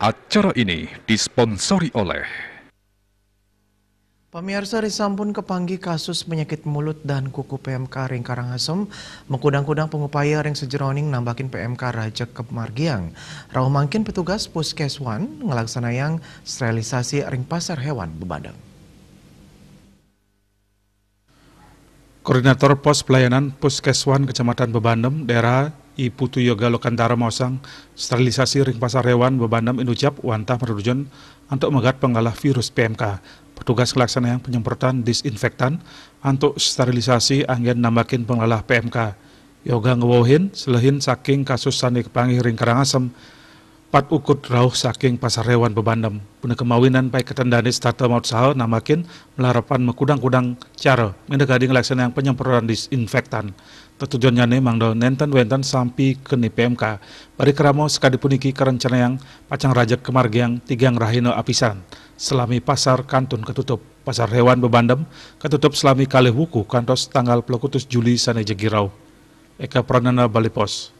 Acara ini disponsori oleh Pemirsa disampun kepanggi kasus penyakit mulut dan kuku PMK ring Karangasem, mengkudang-kudang pengupaya ring sejeroning nambakin PMK Raja Kemargiang. Rauh makin petugas Puskeswan yang sterilisasi ring pasar hewan Bebandang. Koordinator Pos Pelayanan Puskeswan Kecamatan Bebandem, daerah iputu putu yoga lokantara mausang sterilisasi ring pasar hewan bebandam inucap wantah merujun untuk megat penggalah virus PMK. Petugas yang penyemprotan disinfektan untuk sterilisasi angin namakin penggalah PMK. Yoga ngewohin selehin saking kasus sanik pangih ring karangasem pat ukut rauh saking pasar hewan bebandem Puna kemauinan baik ketendani starter maut sahal namakin melarapan mekudang-kudang cara mendekati ngelaksan yang penyemprotan disinfektan. Tertujuannya nih mangdo nenten wenten sampi ke PMK. Bari keramo sekadipun iki kerencana yang pacang rajak kemargiang tigang rahino apisan. Selami pasar kantun ketutup. Pasar hewan bebandem ketutup selami kali wuku kantos tanggal pelukutus Juli sana jegirau. Eka Pranana Balipos.